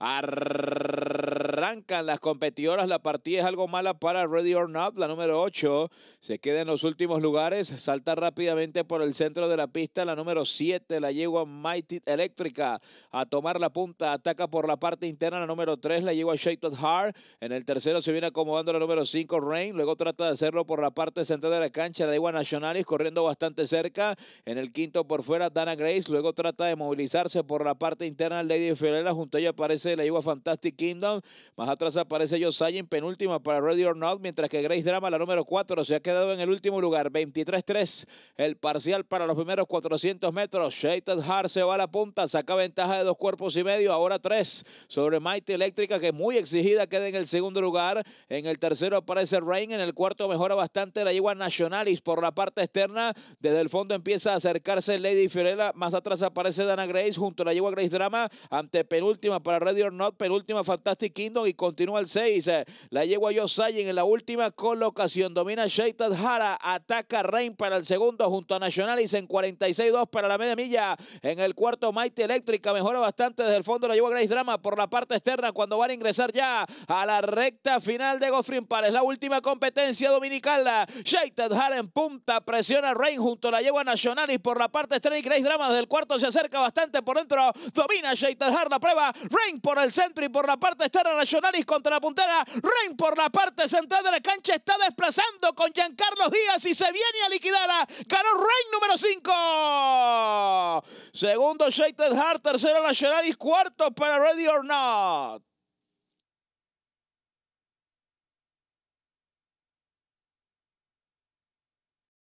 Arr- Arrancan las competidoras, la partida es algo mala para Ready or Not, la número 8 se queda en los últimos lugares, salta rápidamente por el centro de la pista, la número 7, la yegua Mighty Eléctrica a tomar la punta, ataca por la parte interna, la número 3, la yegua Shaped Hard en el tercero se viene acomodando la número 5, Rain, luego trata de hacerlo por la parte central de la cancha, la yegua Nacionalis corriendo bastante cerca, en el quinto por fuera Dana Grace, luego trata de movilizarse por la parte interna Lady Fiorella, junto a ella aparece la yegua Fantastic Kingdom, más atrás aparece Josiah penúltima para Ready or Not, mientras que Grace Drama, la número 4, se ha quedado en el último lugar. 23-3 el parcial para los primeros 400 metros. Shaitan Hart se va a la punta, saca ventaja de dos cuerpos y medio, ahora tres sobre Mighty Eléctrica, que muy exigida, queda en el segundo lugar. En el tercero aparece Rain, en el cuarto mejora bastante la yegua Nacionalis por la parte externa. Desde el fondo empieza a acercarse Lady Fiorella, más atrás aparece Dana Grace junto a la yegua Grace Drama, ante penúltima para Ready or Not, penúltima Fantastic Kingdom y continúa el 6. Eh, la yegua Yosayin en la última colocación. Domina Shaitan Hara. Ataca Rain para el segundo junto a Nacionalis en 46-2 para la media milla. En el cuarto, Mighty Eléctrica mejora bastante desde el fondo. La yegua Grace Drama por la parte externa cuando van a ingresar ya a la recta final de Goffrin es La última competencia dominical. Shaitan Hara en punta. Presiona Rain junto a la yegua Nacionalis por la parte externa. Y Grace Drama desde el cuarto se acerca bastante por dentro. Domina Shaitan Hara la prueba. Rain por el centro y por la parte externa. Nacionales contra la puntera. Rain por la parte central de la cancha está desplazando con Giancarlo Díaz y se viene a liquidar. A... Ganó Rein número 5. Segundo, Shaded Hart. Tercero, Nacional cuarto para Ready or Not.